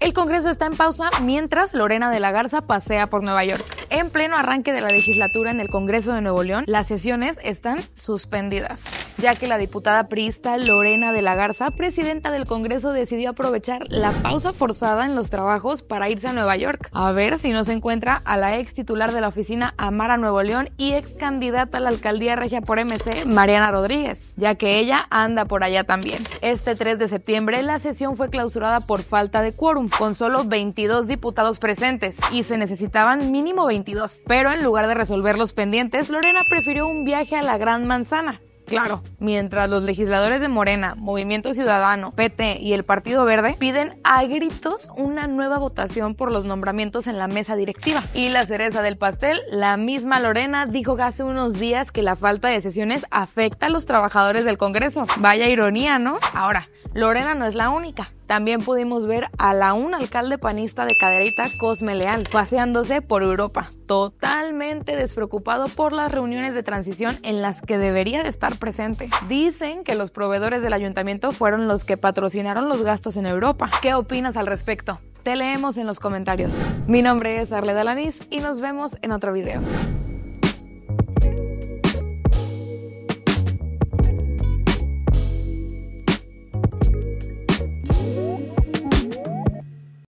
El Congreso está en pausa mientras Lorena de la Garza pasea por Nueva York. En pleno arranque de la legislatura en el Congreso de Nuevo León, las sesiones están suspendidas, ya que la diputada priista Lorena de la Garza, presidenta del Congreso, decidió aprovechar la pausa forzada en los trabajos para irse a Nueva York, a ver si no se encuentra a la ex titular de la oficina Amara Nuevo León y ex candidata a la alcaldía regia por MC, Mariana Rodríguez, ya que ella anda por allá también. Este 3 de septiembre, la sesión fue clausurada por falta de quórum, con solo 22 diputados presentes y se necesitaban mínimo 20 pero en lugar de resolver los pendientes, Lorena prefirió un viaje a la Gran Manzana, Claro. Mientras los legisladores de Morena, Movimiento Ciudadano, PT y el Partido Verde piden a gritos una nueva votación por los nombramientos en la mesa directiva. Y la cereza del pastel, la misma Lorena dijo hace unos días que la falta de sesiones afecta a los trabajadores del Congreso. Vaya ironía, ¿no? Ahora, Lorena no es la única. También pudimos ver a la un alcalde panista de caderita Cosme Leal paseándose por Europa totalmente despreocupado por las reuniones de transición en las que debería de estar presente. Dicen que los proveedores del ayuntamiento fueron los que patrocinaron los gastos en Europa. ¿Qué opinas al respecto? Te leemos en los comentarios. Mi nombre es Arle Dalanis y nos vemos en otro video.